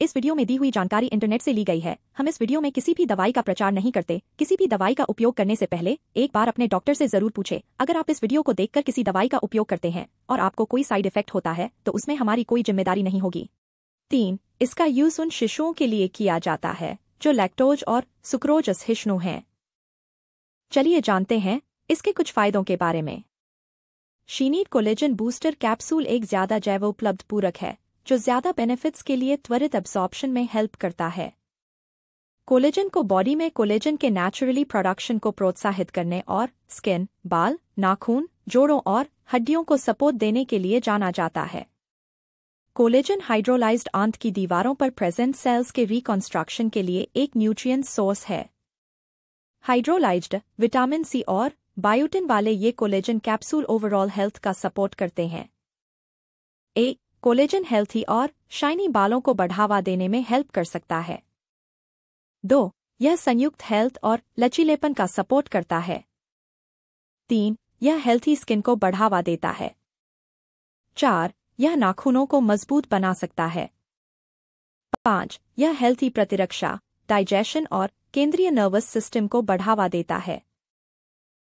इस वीडियो में दी हुई जानकारी इंटरनेट से ली गई है हम इस वीडियो में किसी भी दवाई का प्रचार नहीं करते किसी भी दवाई का उपयोग करने से पहले एक बार अपने डॉक्टर से जरूर पूछे अगर आप इस वीडियो को देखकर किसी दवाई का उपयोग करते हैं और आपको कोई साइड इफेक्ट होता है तो उसमें हमारी कोई जिम्मेदारी नहीं होगी तीन इसका यूज उन शिशुओं के लिए किया जाता है जो लैक्टोज और सुक्रोज असहिष्णु हैं चलिए जानते हैं इसके कुछ फायदों के बारे में शीनीट कोलेजन बूस्टर कैप्सूल एक ज्यादा जैव उपलब्ध पूरक है जो ज्यादा बेनिफिट्स के लिए त्वरित एब्सॉर्प्शन में हेल्प करता है कोलेजन को बॉडी में कोलेजन के नेचुरली प्रोडक्शन को प्रोत्साहित करने और स्किन बाल नाखून जोड़ों और हड्डियों को सपोर्ट देने के लिए जाना जाता है कोलेजन हाइड्रोलाइज्ड आंत की दीवारों पर प्रेजेंट सेल्स के रिकॉन्स्ट्रक्शन के लिए एक न्यूट्रिएंट सोर्स है हाइड्रोलाइज्ड विटामिन सी और बायोटिन वाले ये कोलेजन कैप्सूल ओवरऑल हेल्थ का सपोर्ट करते हैं ए कोलेजन हेल्थी और शाइनी बालों को बढ़ावा देने में हेल्प कर सकता है दो यह संयुक्त हेल्थ और लचीलेपन का सपोर्ट करता है तीन यह हेल्थी स्किन को बढ़ावा देता है चार यह नाखूनों को मजबूत बना सकता है पांच यह हेल्थी प्रतिरक्षा डाइजेशन और केंद्रीय नर्वस सिस्टम को बढ़ावा देता है